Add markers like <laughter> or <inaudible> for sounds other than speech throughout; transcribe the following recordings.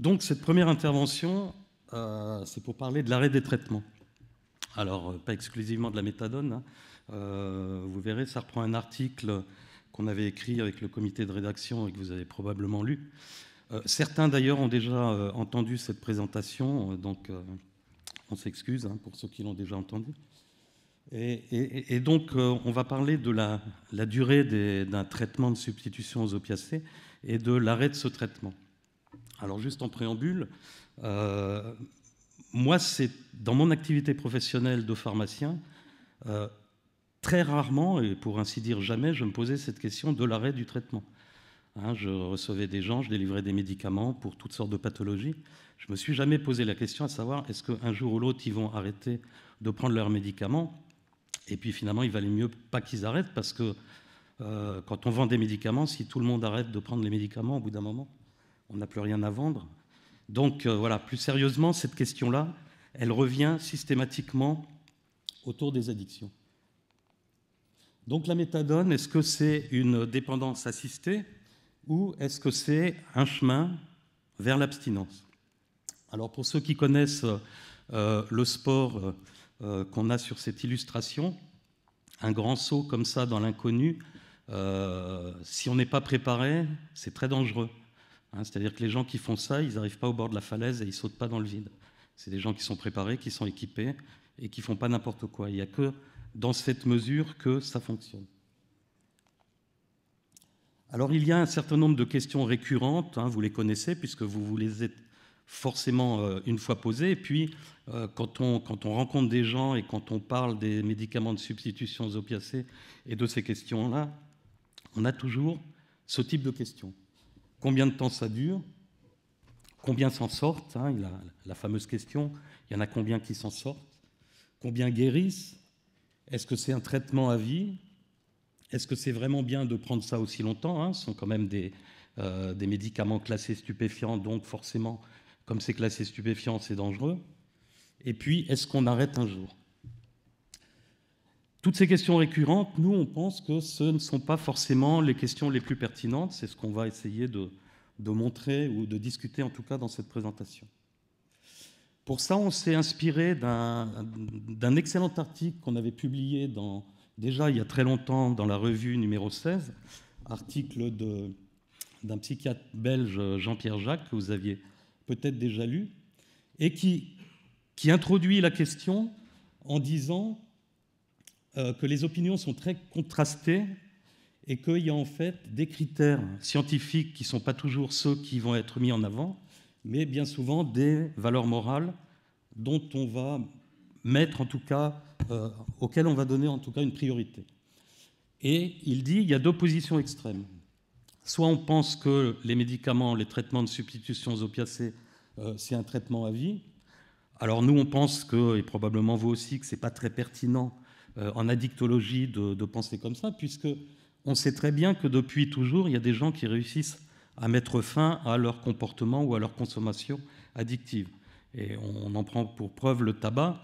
Donc cette première intervention, euh, c'est pour parler de l'arrêt des traitements. Alors, euh, pas exclusivement de la méthadone. Hein. Euh, vous verrez, ça reprend un article qu'on avait écrit avec le comité de rédaction et que vous avez probablement lu. certains d'ailleurs ont déjà entendu cette présentation, donc on s'excuse hein, pour ceux qui l'ont déjà entendu. Et, donc, on va parler de la durée d'un traitement de substitution aux opiacés et de l'arrêt de ce traitement. Alors juste en préambule, euh, moi, c'est dans mon activité professionnelle de pharmacien, euh, très rarement, et pour ainsi dire jamais, je me posais cette question de l'arrêt du traitement. Hein, je recevais des gens, je délivrais des médicaments pour toutes sortes de pathologies. Je ne me suis jamais posé la question à savoir est-ce qu'un jour ou l'autre, ils vont arrêter de prendre leurs médicaments Et puis finalement, il valait mieux pas qu'ils arrêtent parce que euh, quand on vend des médicaments, si tout le monde arrête de prendre les médicaments au bout d'un moment, on n'a plus rien à vendre. Donc euh, voilà, plus sérieusement, cette question-là, elle revient systématiquement autour des addictions. Donc la méthadone, est-ce que c'est une dépendance assistée ou est-ce que c'est un chemin vers l'abstinence Alors pour ceux qui connaissent euh, le sport euh, qu'on a sur cette illustration, un grand saut comme ça dans l'inconnu, si on n'est pas préparé, c'est très dangereux. Hein, c'est-à-dire que les gens qui font ça, ils n'arrivent pas au bord de la falaise et ils sautent pas dans le vide. C'est des gens qui sont préparés, qui sont équipés et qui font pas n'importe quoi. Il n'y a que dans cette mesure que ça fonctionne. Alors il y a un certain nombre de questions récurrentes, hein, vous les connaissez puisque vous vous les êtes forcément euh, une fois posées. Et puis euh, quand, on, quand on rencontre des gens et quand on parle des médicaments de substitution aux opiacés et de ces questions-là, on a toujours ce type de questions. Combien de temps ça dure Combien s'en sortent hein, la, fameuse question, il y en a combien qui s'en sortent Combien guérissent Est-ce que c'est un traitement à vie Est-ce que c'est vraiment bien de prendre ça aussi longtemps hein? Ce sont quand même des, euh, des médicaments classés stupéfiants, donc forcément, comme c'est classé stupéfiant, c'est dangereux. Et puis, est-ce qu'on arrête un jour toutes ces questions récurrentes, nous, on pense que ce ne sont pas forcément les questions les plus pertinentes. C'est ce qu'on va essayer de, montrer ou de discuter, en tout cas, dans cette présentation. Pour ça, on s'est inspiré d'un excellent article qu'on avait publié déjà il y a très longtemps dans la revue numéro 16, article d'un psychiatre belge, Jean-Pierre Jacques, que vous aviez peut-être déjà lu, et qui introduit la question en disant euh, que les opinions sont très contrastées et qu'il y a en fait des critères scientifiques qui ne sont pas toujours ceux qui vont être mis en avant, mais bien souvent des valeurs morales dont on va mettre en tout cas, euh, auxquelles on va donner en tout cas une priorité. Et il dit, il y a deux positions extrêmes. Soit on pense que les médicaments, les traitements de substitution aux opiacés, euh, c'est un traitement à vie. Alors nous, on pense que, et probablement vous aussi, que ce n'est pas très pertinent euh, en addictologie de, penser comme ça, puisque on sait très bien que depuis toujours, il y a des gens qui réussissent à mettre fin à leur comportement ou à leur consommation addictive. Et on, en prend pour preuve le tabac.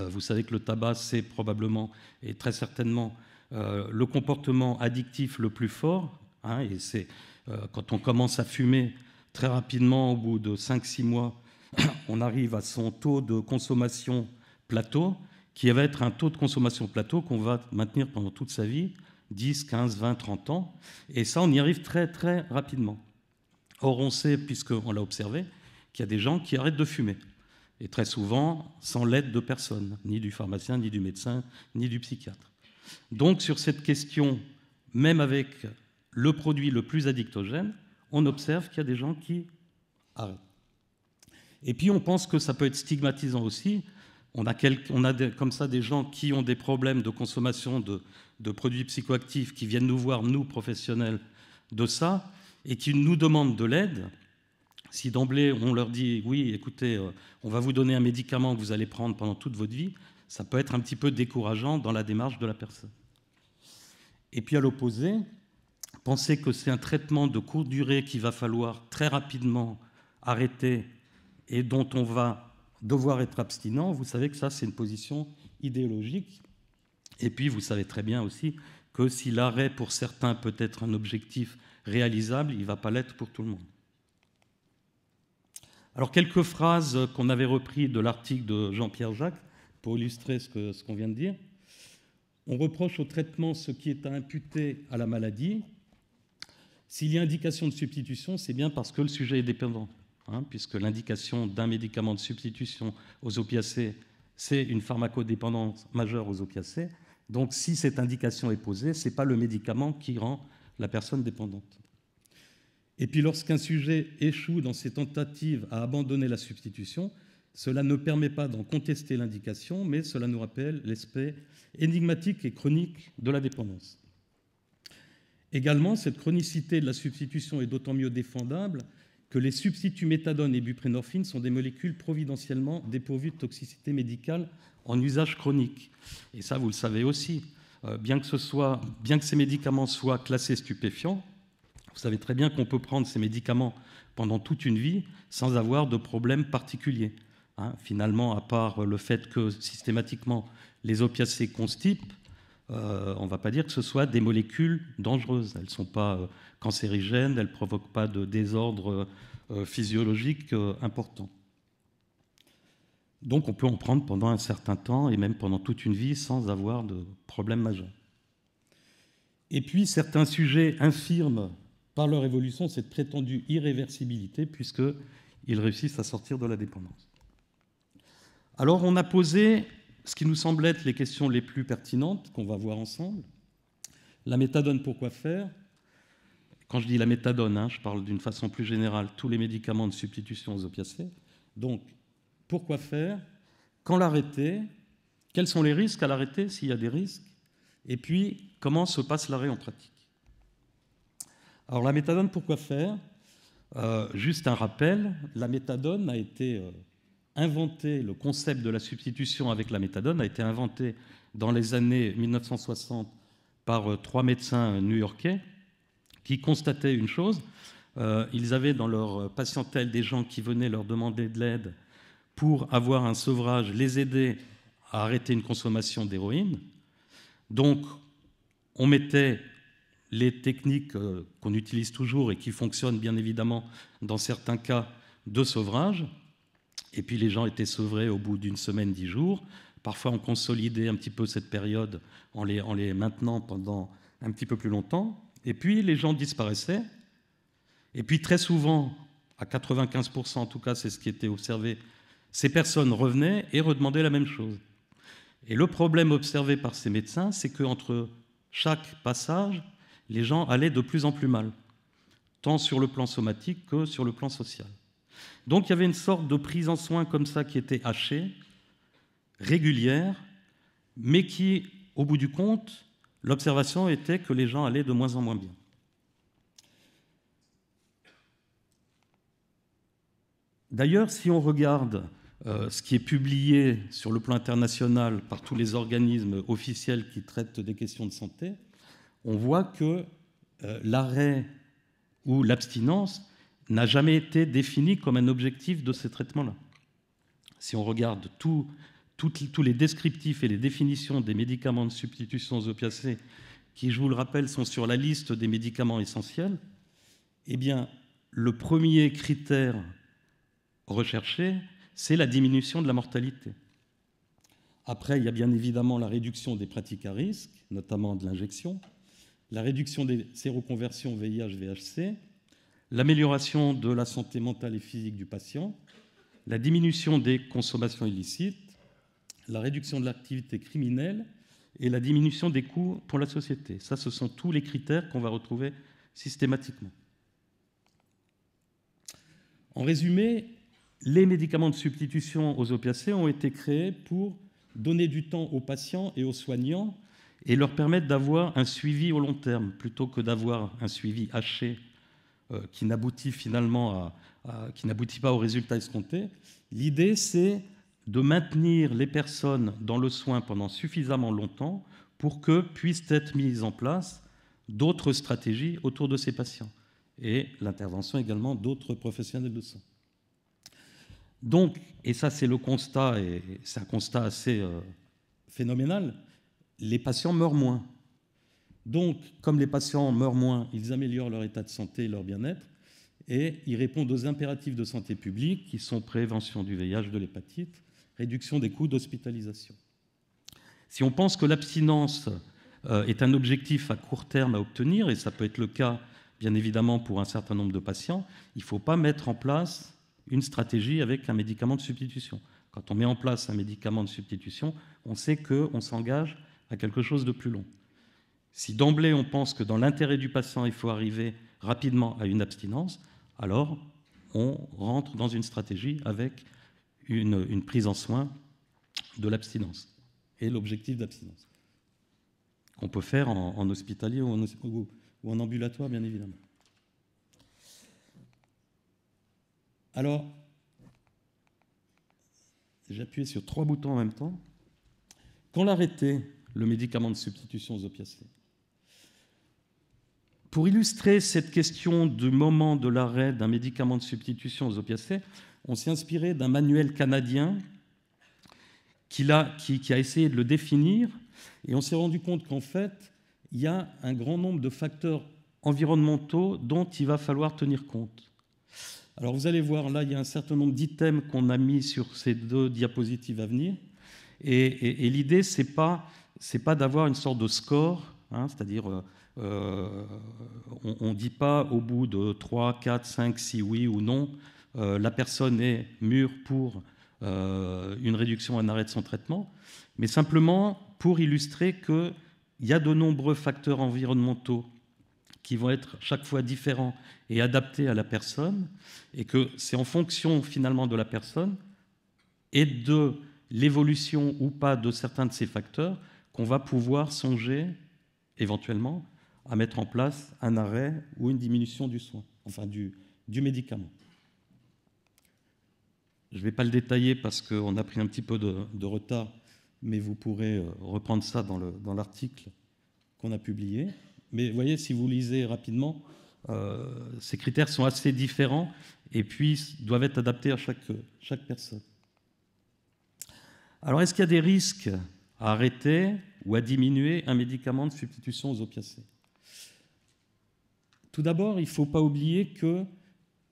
Euh, vous savez que le tabac, c'est probablement et très certainement euh, le comportement addictif le plus fort. Hein, et c'est quand on commence à fumer très rapidement, au bout de 5-6 mois, <clears throat> on arrive à son taux de consommation plateau qui va être un taux de consommation plateau qu'on va maintenir pendant toute sa vie, 10, 15, 20, 30 ans. Et ça, on y arrive très, très rapidement. Or, on sait, puisqu'on l'a observé, qu'il y a des gens qui arrêtent de fumer. Et très souvent, sans l'aide de personne, ni du pharmacien, ni du médecin, ni du psychiatre. Donc, sur cette question, même avec le produit le plus addictogène, on observe qu'il y a des gens qui arrêtent. Et puis, on pense que ça peut être stigmatisant aussi, on a, comme ça des gens qui ont des problèmes de consommation de, produits psychoactifs, qui viennent nous voir, nous, professionnels, de ça, et qui nous demandent de l'aide. Si d'emblée on leur dit oui, écoutez, euh, on va vous donner un médicament que vous allez prendre pendant toute votre vie, ça peut être un petit peu décourageant dans la démarche de la personne. Et puis à l'opposé, penser que c'est un traitement de courte durée qu'il va falloir très rapidement arrêter et dont on va devoir être abstinent, vous savez que ça, c'est une position idéologique. Et puis, vous savez très bien aussi que si l'arrêt pour certains peut être un objectif réalisable, il ne va pas l'être pour tout le monde. Alors, quelques phrases qu'on avait reprises de l'article de Jean-Pierre Jacques pour illustrer ce qu'on vient de dire. On reproche au traitement ce qui est à imputer à la maladie. S'il y a indication de substitution, c'est bien parce que le sujet est dépendant. Hein, puisque l'indication d'un médicament de substitution aux opiacés, c'est une pharmacodépendance majeure aux opiacés. Donc si cette indication est posée, ce n'est pas le médicament qui rend la personne dépendante. Et puis lorsqu'un sujet échoue dans ses tentatives à abandonner la substitution, cela ne permet pas d'en contester l'indication, mais cela nous rappelle l'aspect énigmatique et chronique de la dépendance. Également, cette chronicité de la substitution est d'autant mieux défendable que les substituts méthadone et buprénorphine sont des molécules providentiellement dépourvues de toxicité médicale en usage chronique. Et ça, vous le savez aussi. Euh, bien, que ces médicaments soient classés stupéfiants, vous savez très bien qu'on peut prendre ces médicaments pendant toute une vie sans avoir de problème particulier. Hein. finalement, à part le fait que systématiquement les opiacés constipent, euh, on ne va pas dire que ce soit des molécules dangereuses. Elles ne sont pas euh, cancérigènes, elles ne provoquent pas de désordre euh, physiologique important. Donc on peut en prendre pendant un certain temps et même pendant toute une vie sans avoir de problème majeur. Et puis certains sujets infirment par leur évolution cette prétendue irréversibilité puisqu'ils réussissent à sortir de la dépendance. Alors on a posé ce qui nous semble être les questions les plus pertinentes qu'on va voir ensemble. La méthadone, pourquoi faire Quand je dis la méthadone, hein, je parle d'une façon plus générale, tous les médicaments de substitution aux opiacés. Donc, pourquoi faire Quand l'arrêter Quels sont les risques à l'arrêter, s'il y a des risques Et puis, comment se passe l'arrêt en pratique Alors, la méthadone, pourquoi faire euh, Juste un rappel, la méthadone a été... Euh, inventé, le concept de la substitution avec la méthadone a été inventé dans les années 1960 par euh, trois médecins new-yorkais qui constataient une chose. Euh, ils avaient dans leur euh, patientèle des gens qui venaient leur demander de l'aide pour avoir un sevrage, les aider à arrêter une consommation d'héroïne. Donc, on mettait les techniques qu'on utilise toujours et qui fonctionnent bien évidemment dans certains cas de sevrage, et puis les gens étaient sevrés au bout d'une semaine, dix jours. Parfois, on consolidait un petit peu cette période en les, en maintenant pendant un petit peu plus longtemps. Et puis, les gens disparaissaient. Et puis, très souvent, à 95% en tout cas, c'est ce qui était observé, ces personnes revenaient et redemandaient la même chose. Et le problème observé par ces médecins, c'est qu'entre chaque passage, les gens allaient de plus en plus mal, tant sur le plan somatique que sur le plan social. Donc il y avait une sorte de prise en soin comme ça qui était hachée, régulière, mais qui, au bout du compte, l'observation était que les gens allaient de moins en moins bien. D'ailleurs, si on regarde euh, ce qui est publié sur le plan international par tous les organismes officiels qui traitent des questions de santé, on voit que euh, l'arrêt ou l'abstinence n'a jamais été défini comme un objectif de ces traitements-là. Si on regarde tous les descriptifs et les définitions des médicaments de substitution aux opiacés, qui, je vous le rappelle, sont sur la liste des médicaments essentiels, eh bien, le premier critère recherché, c'est la diminution de la mortalité. Après, il y a bien évidemment la réduction des pratiques à risque, notamment de l'injection, la réduction des séroconversions VIH-VHC, l'amélioration de la santé mentale et physique du patient, la diminution des consommations illicites, la réduction de l'activité criminelle et la diminution des coûts pour la société. Ça, ce sont tous les critères qu'on va retrouver systématiquement. En résumé, les médicaments de substitution aux opiacés ont été créés pour donner du temps aux patients et aux soignants et leur permettre d'avoir un suivi au long terme plutôt que d'avoir un suivi haché euh, qui n'aboutit finalement à, qui n'aboutit pas au résultat escompté. L'idée, c'est de maintenir les personnes dans le soin pendant suffisamment longtemps pour que puissent être mises en place d'autres stratégies autour de ces patients et l'intervention également d'autres professionnels de soins. Donc, et ça c'est le constat, et c'est un constat assez euh, phénoménal, les patients meurent moins. Donc, comme les patients meurent moins, ils améliorent leur état de santé et leur bien-être, et ils répondent aux impératifs de santé publique qui sont prévention du VIH, de l'hépatite, réduction des coûts d'hospitalisation. Si on pense que l'abstinence euh, est un objectif à court terme à obtenir, et ça peut être le cas bien évidemment pour un certain nombre de patients, il ne faut pas mettre en place une stratégie avec un médicament de substitution. Quand on met en place un médicament de substitution, on sait qu'on s'engage à quelque chose de plus long. Si d'emblée on pense que dans l'intérêt du patient, il faut arriver rapidement à une abstinence, alors on rentre dans une stratégie avec une, prise en soin de l'abstinence et l'objectif d'abstinence, qu'on peut faire en, hospitalier ou en, ambulatoire, bien évidemment. Alors, appuyé sur trois boutons en même temps. Quand l'arrêter, le médicament de substitution aux opiacés, pour illustrer cette question du moment de l'arrêt d'un médicament de substitution aux opiacés, on s'est inspiré d'un manuel canadien qui a, qui, a, essayé de le définir, et on s'est rendu compte qu'en fait, il y a un grand nombre de facteurs environnementaux dont il va falloir tenir compte. Alors vous allez voir, là, il y a un certain nombre d'items qu'on a mis sur ces deux diapositives à venir, et, l'idée, ce n'est pas, pas d'avoir une sorte de score, hein, c'est-à-dire... Euh, euh, on ne dit pas au bout de 3, 4, 5, 6 oui ou non, euh, la personne est mûre pour euh, une réduction, un arrêt de son traitement, mais simplement pour illustrer qu'il y a de nombreux facteurs environnementaux qui vont être chaque fois différents et adaptés à la personne, et que c'est en fonction finalement de la personne et de l'évolution ou pas de certains de ces facteurs qu'on va pouvoir songer éventuellement à mettre en place un arrêt ou une diminution du soin, enfin du, médicament. Je ne vais pas le détailler parce qu'on a pris un petit peu de, retard, mais vous pourrez euh, reprendre ça dans l'article qu'on a publié. Mais vous voyez, si vous lisez rapidement, euh, ces critères sont assez différents et puis doivent être adaptés à chaque, chaque personne. Alors, est-ce qu'il y a des risques à arrêter ou à diminuer un médicament de substitution aux opiacés tout d'abord, il ne faut pas oublier que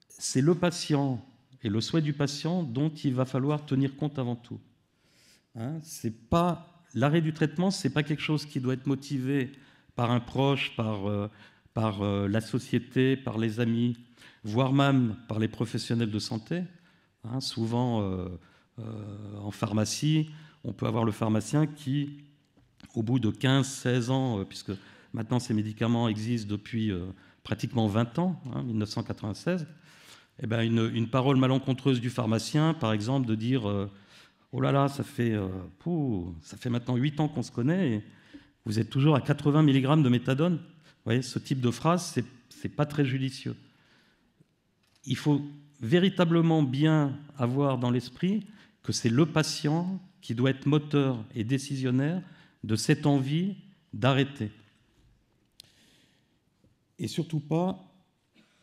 c'est le patient et le souhait du patient dont il va falloir tenir compte avant tout. Hein, c'est pas l'arrêt du traitement, c'est pas quelque chose qui doit être motivé par un proche, par, euh, par euh, la société, par les amis, voire même par les professionnels de santé. Hein, souvent euh, en pharmacie, on peut avoir le pharmacien qui, au bout de 15-16 ans, puisque maintenant ces médicaments existent depuis pratiquement 20 ans, 1996, hein, eh ben, une, parole malencontreuse du pharmacien, par exemple, de dire euh, Oh là là, ça fait, euh, ça fait maintenant 8 ans qu'on se connaît et vous êtes toujours à 80 mg de méthadone. voyez, ce type de phrase, c'est n'est pas très judicieux. Il faut véritablement bien avoir dans l'esprit que c'est le patient qui doit être moteur et décisionnaire de cette envie d'arrêter et surtout pas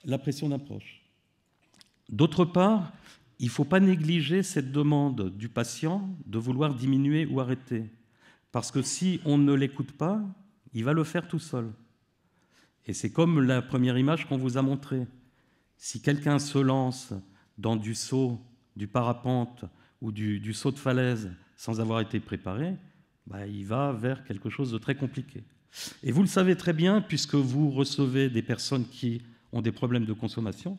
la pression d'approche. D'autre part, il ne faut pas négliger cette demande du patient de vouloir diminuer ou arrêter. Parce que si on ne l'écoute pas, il va le faire tout seul. Et c'est comme la première image qu'on vous a montrée. Si quelqu'un se lance dans du saut, du parapente ou du, saut de falaise sans avoir été préparé, bah, il va vers quelque chose de très compliqué. Et vous le savez très bien, puisque vous recevez des personnes qui ont des problèmes de consommation,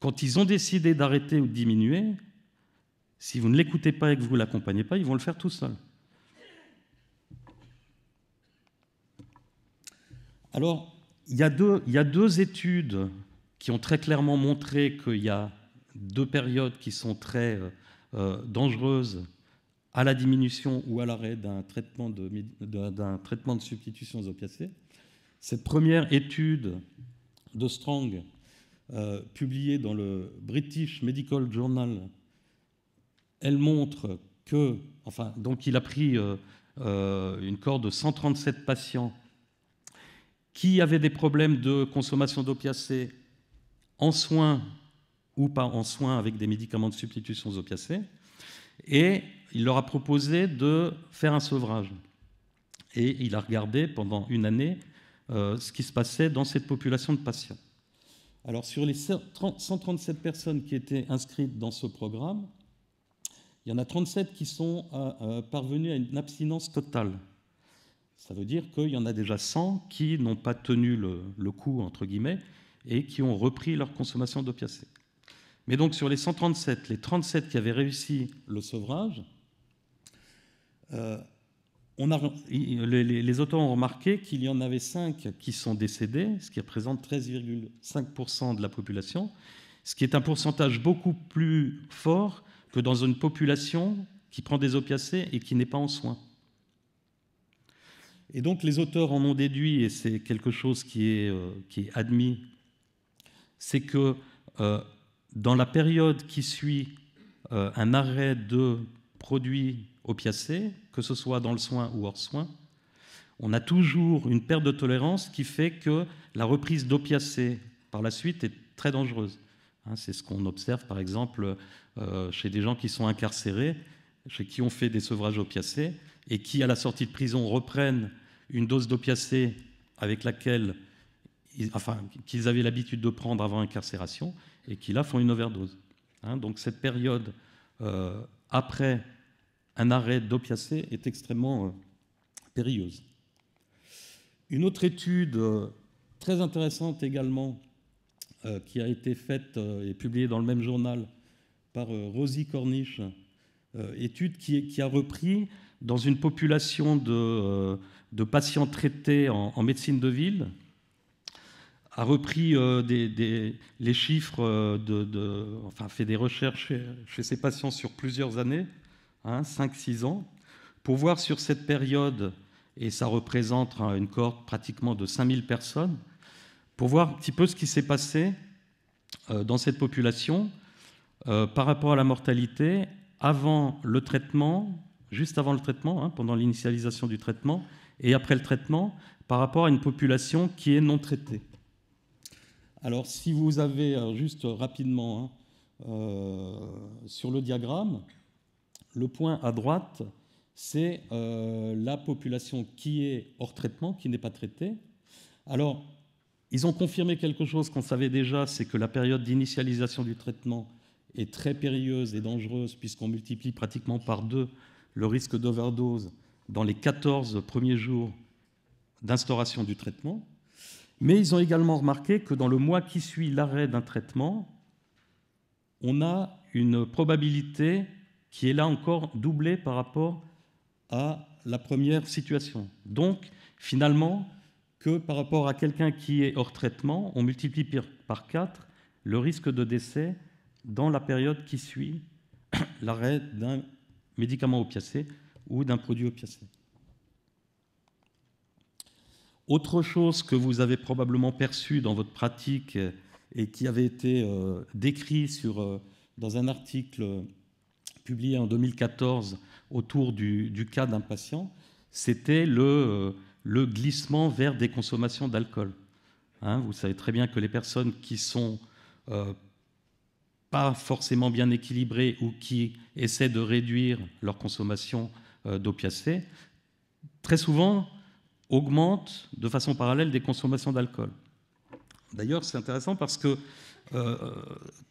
quand ils ont décidé d'arrêter ou de diminuer, si vous ne l'écoutez pas et que vous ne l'accompagnez pas, ils vont le faire tout seuls. Alors, il y, a deux, études qui ont très clairement montré qu'il y a deux périodes qui sont très euh, euh, dangereuses à la diminution ou à l'arrêt d'un traitement de, d'un traitement substitution aux opiacés. Cette première étude de strong euh, publiée dans le British Medical Journal, elle montre que, enfin, donc il a pris euh, euh, une corde de 137 patients qui avaient des problèmes de consommation d'opiacés en soins ou pas en soins avec des médicaments de substitution aux opiacés. Et il leur a proposé de faire un sevrage. Et il a regardé pendant une année euh, ce qui se passait dans cette population de patients. Alors sur les 137 personnes qui étaient inscrites dans ce programme, il y en a 37 qui sont euh, euh, parvenues à une abstinence totale. Ça veut dire qu'il y en a déjà 100 qui n'ont pas tenu le, le, coup, entre guillemets, et qui ont repris leur consommation d'opiacés. Mais donc sur les 137, les 37 qui avaient réussi le sevrage, euh, les, auteurs ont remarqué qu'il y en avait 5 qui sont décédés, ce qui représente 13,5% de la population, ce qui est un pourcentage beaucoup plus fort que dans une population qui prend des opiacés et qui n'est pas en soins. Et donc les auteurs en ont déduit, et c'est quelque chose qui est, euh, qui est admis, c'est que euh, dans la période qui suit euh, un arrêt de produits opiacés, que ce soit dans le soin ou hors soin, on a toujours une perte de tolérance qui fait que la reprise d'opiacés par la suite est très dangereuse. Hein, c'est ce qu'on observe par exemple euh, chez des gens qui sont incarcérés, chez qui on fait des sevrages opiacés, et qui à la sortie de prison reprennent une dose d'opiacés avec laquelle qu'ils avaient l'habitude de prendre avant incarcération et qui là font une overdose. Hein. donc cette période euh, après un arrêt d'opiacé est extrêmement euh, périlleuse. Une autre étude euh, très intéressante également qui a été faite et publiée dans le même journal par Rosie Corniche, étude qui, a repris dans une population de, patients traités en médecine de ville, a repris euh, les chiffres, euh, enfin fait des recherches chez, ses patients sur plusieurs années, 5-6 hein, ans, pour voir sur cette période, et ça représente hein, une cohorte pratiquement de 5000 personnes, pour voir un petit peu ce qui s'est passé euh, dans cette population par rapport à la mortalité avant le traitement, juste avant le traitement, hein, pendant l'initialisation du traitement, et après le traitement, par rapport à une population qui est non traitée. Alors si vous avez, euh, juste rapidement, hein, euh, sur le diagramme, le point à droite, c'est euh, la population qui est hors traitement, qui n'est pas traitée. Alors, ils ont confirmé quelque chose qu'on savait déjà, c'est que la période d'initialisation du traitement est très périlleuse et dangereuse puisqu'on multiplie pratiquement par deux le risque d'overdose dans les 14 premiers jours d'instauration du traitement. Mais ils ont également remarqué que dans le mois qui suit l'arrêt d'un traitement, on a une probabilité qui est là encore doublée par rapport à la première situation. Donc, finalement, que par rapport à quelqu'un qui est hors traitement, on multiplie par 4 le risque de décès dans la période qui suit <clears throat> l'arrêt d'un médicament opiacé ou d'un produit opiacé. Autre chose que vous avez probablement perçu dans votre pratique et qui avait été euh, décrit sur, euh, dans un article publié en 2014 autour du, cas d'un patient, c'était le, euh, glissement vers des consommations d'alcool. Hein, vous savez très bien que les personnes qui sont pas forcément bien équilibrées ou qui essaient de réduire leur consommation d'opiacés, très souvent, augmente de façon parallèle des consommations d'alcool. D'ailleurs, c'est intéressant parce que euh,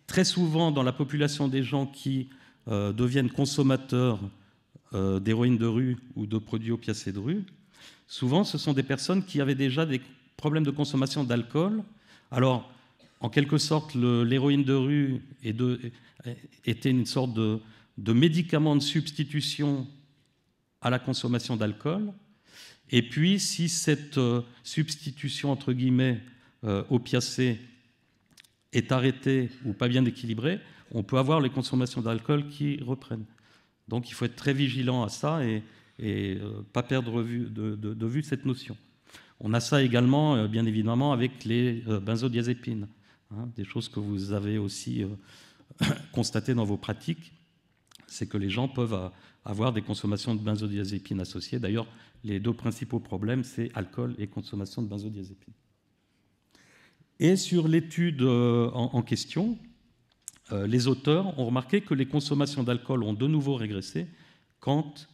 très souvent dans la population des gens qui euh, deviennent consommateurs euh, d'héroïne de rue ou de produits opiacés de rue, souvent ce sont des personnes qui avaient déjà des problèmes de consommation d'alcool. Alors, en quelque sorte, l'héroïne de rue était une sorte de médicament de substitution à la consommation d'alcool. Et puis, si cette euh, substitution, entre guillemets, au euh, opiacée est arrêtée ou pas bien équilibrée, on peut avoir les consommations d'alcool qui reprennent. Donc il faut être très vigilant à ça et, ne euh, pas perdre de, vue cette notion. On a ça également, bien évidemment, avec les benzodiazépines, hein. des choses que vous avez aussi <coughs> constatées dans vos pratiques, c'est que les gens peuvent avoir des consommations de benzodiazépines associées. D'ailleurs, les deux principaux problèmes, c'est alcool et consommation de benzodiazépines. Et sur l'étude euh, en, question, euh, les auteurs ont remarqué que les consommations d'alcool ont de nouveau régressé quand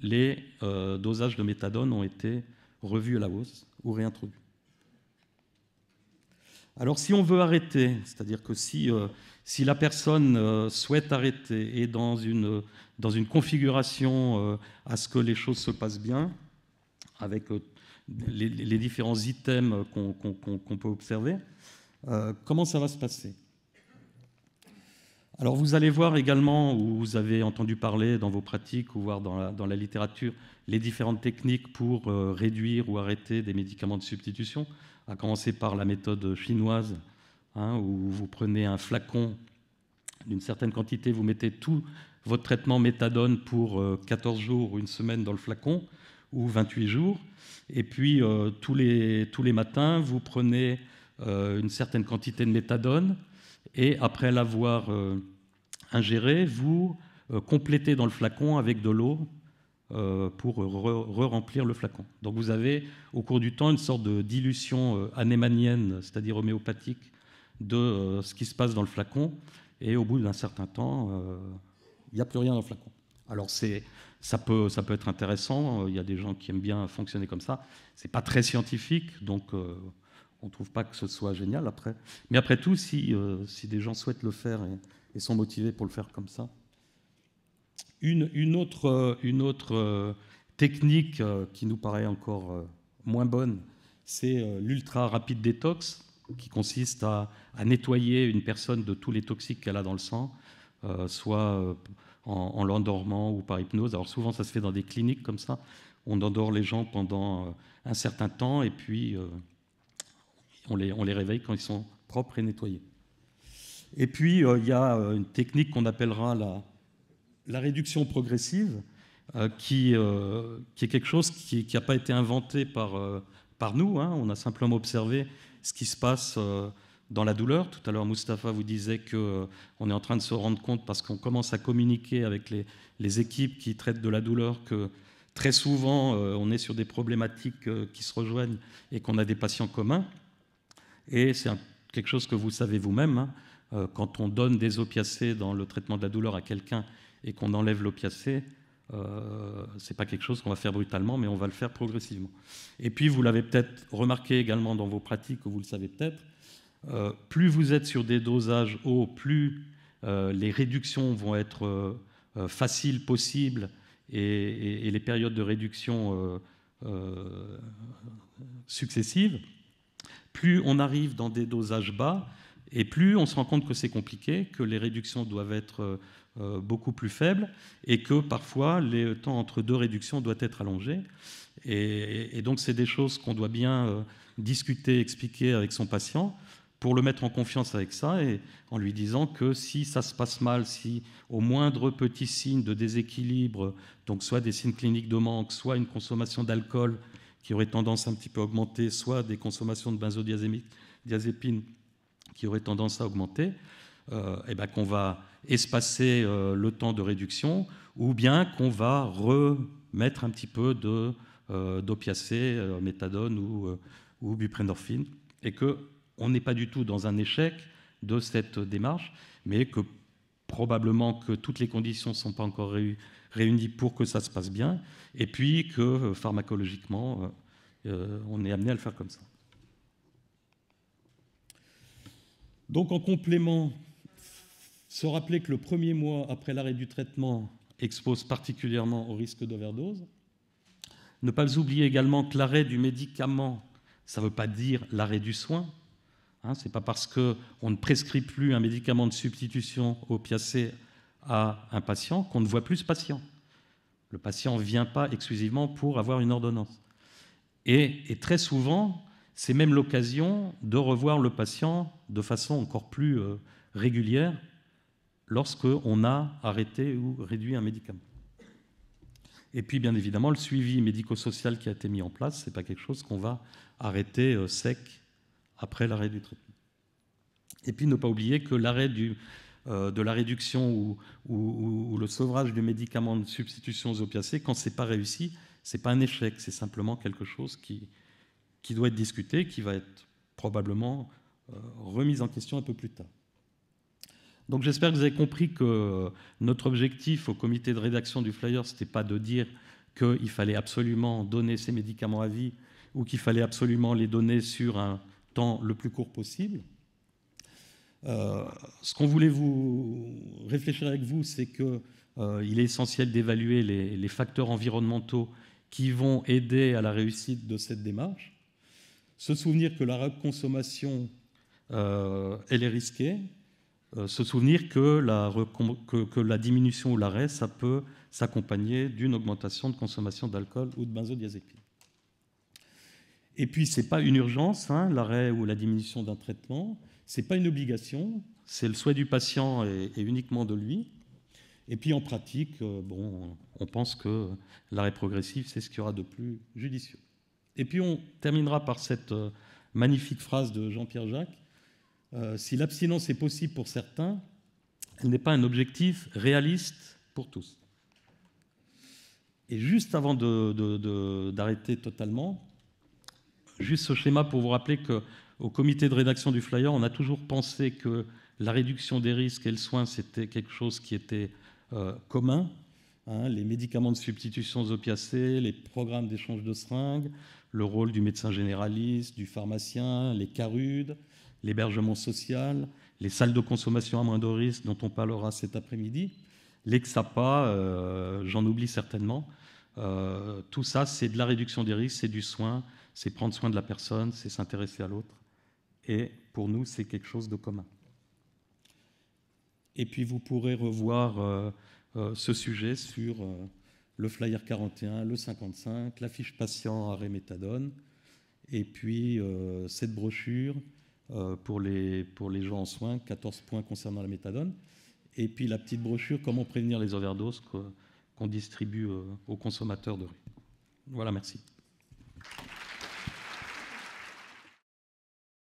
les euh, dosages de méthadone ont été revus à la hausse ou réintroduits. Alors si on veut arrêter, c'est-à-dire que si, euh, la personne euh, souhaite arrêter et dans une, dans une configuration euh, à ce que les choses se passent bien, avec les, différents items qu'on peut observer, comment ça va se passer alors vous allez voir également, ou vous avez entendu parler dans vos pratiques ou voir dans la, littérature, les différentes techniques pour euh, réduire ou arrêter des médicaments de substitution, à commencer par la méthode chinoise, hein, où vous prenez un flacon d'une certaine quantité, vous mettez tout votre traitement méthadone pour 14 euh, jours ou une semaine dans le flacon, ou 28 jours, et puis euh, tous, les, tous les matins, vous prenez une certaine quantité de méthadone, et après l'avoir ingérez, vous euh, complétez dans le flacon avec de l'eau euh, pour re-remplir le flacon. Donc vous avez au cours du temps une sorte de dilution euh, anémanienne, c'est-à-dire homéopathique, de ce qui se passe dans le flacon. Et au bout d'un certain temps, il n'y a plus rien dans le flacon. Alors c'est ça peut, ça peut être intéressant, il y a des gens qui aiment bien fonctionner comme ça. C'est pas très scientifique, donc on ne trouve pas que ce soit génial après. Mais après tout, si, si des gens souhaitent le faire et et sont motivés pour le faire comme ça. Une, une autre, euh, une autre euh, technique euh, qui nous paraît encore moins bonne, c'est l'ultra rapide détox, qui consiste à, nettoyer une personne de tous les toxiques qu'elle a dans le sang, soit en, l'endormant ou par hypnose. Alors souvent, ça se fait dans des cliniques comme ça. On endort les gens pendant un certain temps et puis on, les, on les réveille quand ils sont propres et nettoyés. Et puis, euh, il y a euh, une technique qu'on appellera la, réduction progressive, euh, qui, est quelque chose qui n'a pas été inventé par, par nous. Hein. On a simplement observé ce qui se passe dans la douleur. Tout à l'heure, Mustafa vous disait qu'on est en train de se rendre compte, parce qu'on commence à communiquer avec les, les, équipes qui traitent de la douleur, que très souvent, on est sur des problématiques qui se rejoignent et qu'on a des patients communs. Et c'est quelque chose que vous savez vous-même. Hein. Euh, quand on donne des opiacés dans le traitement de la douleur à quelqu'un et qu'on enlève l'opiacé, euh, ce n'est pas quelque chose qu'on va faire brutalement, mais on va le faire progressivement. Et puis, vous l'avez peut-être remarqué également dans vos pratiques, ou vous le savez peut-être, euh, plus vous êtes sur des dosages hauts, plus les réductions vont être faciles possibles et, les périodes de réduction successives. Plus on arrive dans des dosages bas, et plus on se rend compte que c'est compliqué, que les réductions doivent être euh, euh, beaucoup plus faibles et que parfois le temps entre deux réductions doit être allongé. Et, donc c'est des choses qu'on doit bien euh, discuter, expliquer avec son patient pour le mettre en confiance avec ça et en lui disant que si ça se passe mal, si au moindre petit signe de déséquilibre, donc soit des signes cliniques de manque, soit une consommation d'alcool qui aurait tendance un petit peu à augmenter, soit des consommations de benzodiazépines qui aurait tendance à augmenter, euh, eh ben qu'on va espacer euh, le temps de réduction ou bien qu'on va remettre un petit peu de, euh, méthadone ou, ou buprenorphine, et qu'on n'est pas du tout dans un échec de cette démarche, mais que probablement que toutes les conditions ne sont pas encore réunies pour que ça se passe bien, et puis que pharmacologiquement, on est amené à le faire comme ça. Donc en complément, se rappeler que le premier mois après l'arrêt du traitement expose particulièrement au risque d'overdose. Ne pas oublier également que l'arrêt du médicament, ça ne veut pas dire l'arrêt du soin. Hein, ce n'est pas parce qu'on ne prescrit plus un médicament de substitution opiacé à un patient qu'on ne voit plus ce patient. Le patient ne vient pas exclusivement pour avoir une ordonnance. et très souvent, c'est même l'occasion de revoir le patient de façon encore plus euh, régulière lorsqu'on a arrêté ou réduit un médicament. Et puis, bien évidemment, le suivi médico-social qui a été mis en place, ce n'est pas quelque chose qu'on va arrêter euh, sec après l'arrêt du traitement. Et puis, ne pas oublier que l'arrêt euh, de la réduction ou, ou, le sevrage du médicament de substitution aux opiacés, quand ce n'est pas réussi, ce n'est pas un échec, c'est simplement quelque chose qui, qui doit être discuté, qui va être probablement euh, remise en question un peu plus tard. Donc j'espère que vous avez compris que notre objectif au comité de rédaction du flyer, ce n'était pas de dire qu'il fallait absolument donner ces médicaments à vie ou qu'il fallait absolument les donner sur un temps le plus court possible. Euh, ce qu'on voulait vous réfléchir avec vous, c'est qu'il euh, est essentiel d'évaluer les facteurs environnementaux qui vont aider à la réussite de cette démarche se souvenir que la reconsommation, euh, elle est risquée, euh, se souvenir que la, diminution ou l'arrêt, ça peut s'accompagner d'une augmentation de consommation d'alcool ou de benzodiazépine. Et puis, ce n'est pas une urgence, hein, l'arrêt ou la diminution d'un traitement, ce n'est pas une obligation, c'est le souhait du patient et, uniquement de lui. Et puis, en pratique, euh, bon, on pense que l'arrêt progressif, c'est ce qu'il y aura de plus judicieux. Et puis on terminera par cette euh, magnifique phrase de Jean-Pierre Jacques. Euh, si l'abstinence est possible pour certains, elle n'est pas un objectif réaliste pour tous. Et juste avant d'arrêter totalement, juste ce schéma pour vous rappeler qu'au comité de rédaction du Flyer, on a toujours pensé que la réduction des risques et le soin, c'était quelque chose qui était euh, commun, Hein, les médicaments de substitution aux opiacés, les programmes d'échange de seringues, le rôle du médecin généraliste, du pharmacien, les carudes, l'hébergement social, les salles de consommation à moindre risque dont on parlera cet après-midi, l'exapa, euh, j'en oublie certainement. Euh, tout ça, c'est de la réduction des risques, c'est du soin, c'est prendre soin de la personne, c'est s'intéresser à l'autre. Et pour nous, c'est quelque chose de commun. Et puis vous pourrez revoir euh, euh, ce sujet sur euh, le flyer 41, le 55, la fiche patient arrêt méthadone, et puis euh, cette brochure pour, les, pour les gens en soins, 14 points concernant la méthadone, et puis la petite brochure Comment prévenir les overdoses qu'on distribue aux consommateurs de rue. Voilà, merci.